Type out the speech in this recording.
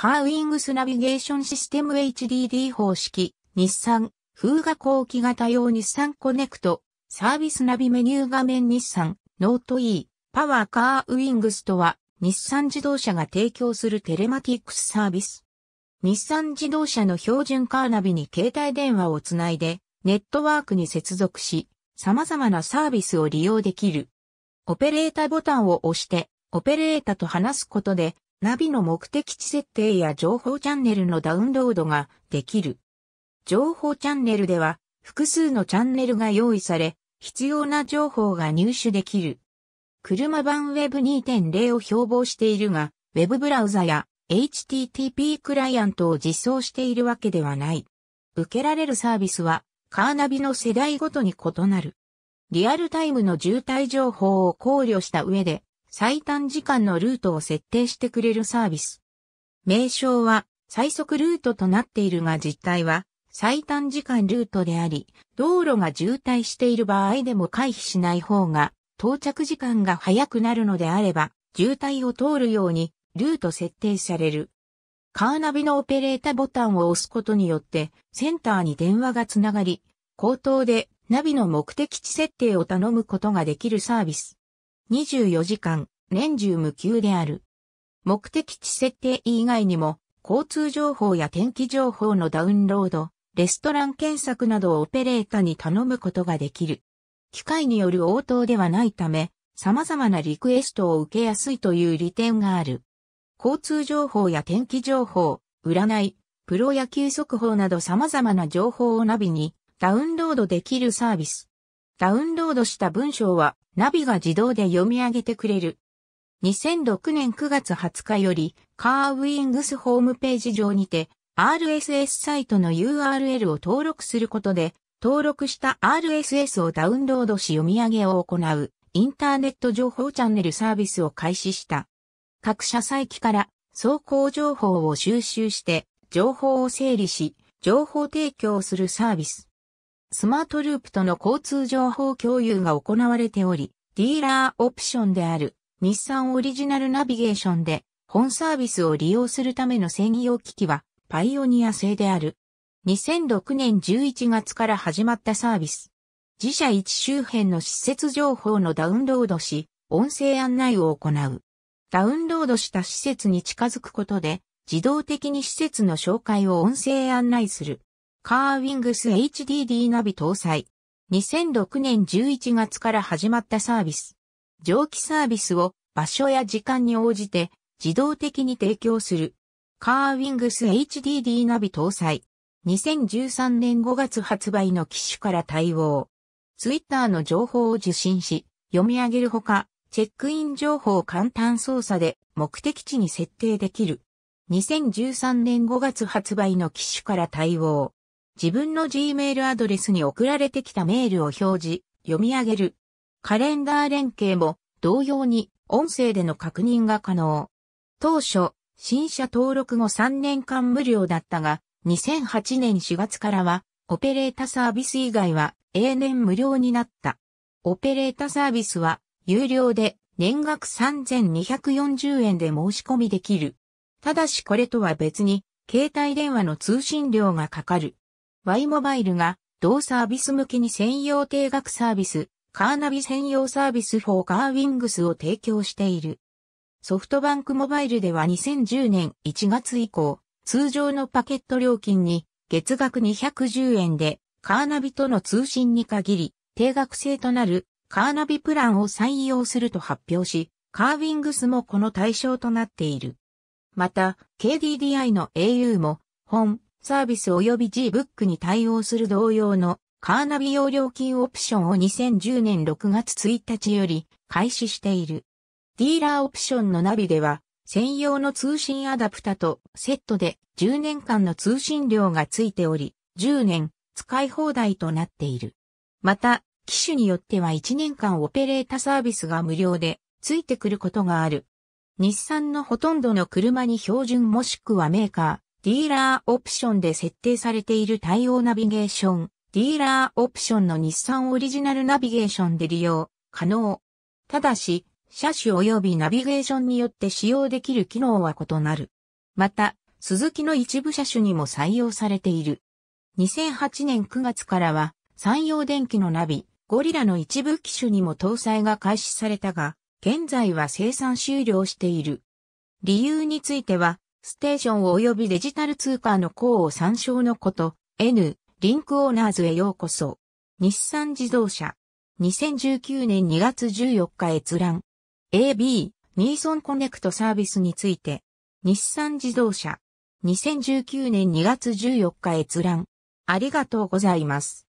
カーウィングスナビゲーションシステム HDD 方式、日産、風が後期型用日産コネクト、サービスナビメニュー画面日産、ノート E、パワーカーウィングスとは、日産自動車が提供するテレマティックスサービス。日産自動車の標準カーナビに携帯電話をつないで、ネットワークに接続し、様々なサービスを利用できる。オペレータボタンを押して、オペレータと話すことで、ナビの目的地設定や情報チャンネルのダウンロードができる。情報チャンネルでは複数のチャンネルが用意され、必要な情報が入手できる。車版 Web2.0 を標榜しているが、Web ブラウザや HTTP クライアントを実装しているわけではない。受けられるサービスは、カーナビの世代ごとに異なる。リアルタイムの渋滞情報を考慮した上で、最短時間のルートを設定してくれるサービス。名称は最速ルートとなっているが実態は最短時間ルートであり、道路が渋滞している場合でも回避しない方が到着時間が早くなるのであれば、渋滞を通るようにルート設定される。カーナビのオペレータボタンを押すことによって、センターに電話がつながり、口頭でナビの目的地設定を頼むことができるサービス。24時間、年中無休である。目的地設定以外にも、交通情報や天気情報のダウンロード、レストラン検索などをオペレータに頼むことができる。機械による応答ではないため、様々なリクエストを受けやすいという利点がある。交通情報や天気情報、占い、プロ野球速報など様々な情報をナビにダウンロードできるサービス。ダウンロードした文章はナビが自動で読み上げてくれる。2006年9月20日より、カーウィングスホームページ上にて、RSS サイトの URL を登録することで、登録した RSS をダウンロードし読み上げを行う、インターネット情報チャンネルサービスを開始した。各社再起から走行情報を収集して、情報を整理し、情報提供するサービス。スマートループとの交通情報共有が行われており、ディーラーオプションである日産オリジナルナビゲーションで本サービスを利用するための専用機器はパイオニア製である。2006年11月から始まったサービス。自社一周辺の施設情報のダウンロードし、音声案内を行う。ダウンロードした施設に近づくことで、自動的に施設の紹介を音声案内する。カーウィングス HDD ナビ搭載。2006年11月から始まったサービス。蒸気サービスを場所や時間に応じて自動的に提供する。カーウィングス HDD ナビ搭載。2013年5月発売の機種から対応。ツイッターの情報を受信し、読み上げるほか、チェックイン情報を簡単操作で目的地に設定できる。2013年5月発売の機種から対応。自分の Gmail アドレスに送られてきたメールを表示、読み上げる。カレンダー連携も同様に音声での確認が可能。当初、新車登録後3年間無料だったが、2008年4月からは、オペレータサービス以外は永年無料になった。オペレータサービスは有料で年額3240円で申し込みできる。ただしこれとは別に、携帯電話の通信料がかかる。Y モバイルが同サービス向けに専用定額サービス、カーナビ専用サービス for カーウィングスを提供している。ソフトバンクモバイルでは2010年1月以降、通常のパケット料金に月額210円でカーナビとの通信に限り定額制となるカーナビプランを採用すると発表し、カーウィングスもこの対象となっている。また、KDDI の au も、本、サービス及び Gbook に対応する同様のカーナビ用料金オプションを2010年6月1日より開始している。ディーラーオプションのナビでは専用の通信アダプタとセットで10年間の通信量がついており、10年使い放題となっている。また、機種によっては1年間オペレータサービスが無料でついてくることがある。日産のほとんどの車に標準もしくはメーカー。ディーラーオプションで設定されている対応ナビゲーション、ディーラーオプションの日産オリジナルナビゲーションで利用可能。ただし、車種及びナビゲーションによって使用できる機能は異なる。また、鈴木の一部車種にも採用されている。2008年9月からは、山陽電機のナビ、ゴリラの一部機種にも搭載が開始されたが、現在は生産終了している。理由については、ステーション及びデジタル通貨の項を参照のこと、N、リンクオーナーズへようこそ。日産自動車。2019年2月14日閲覧。AB、ニーソンコネクトサービスについて。日産自動車。2019年2月14日閲覧。ありがとうございます。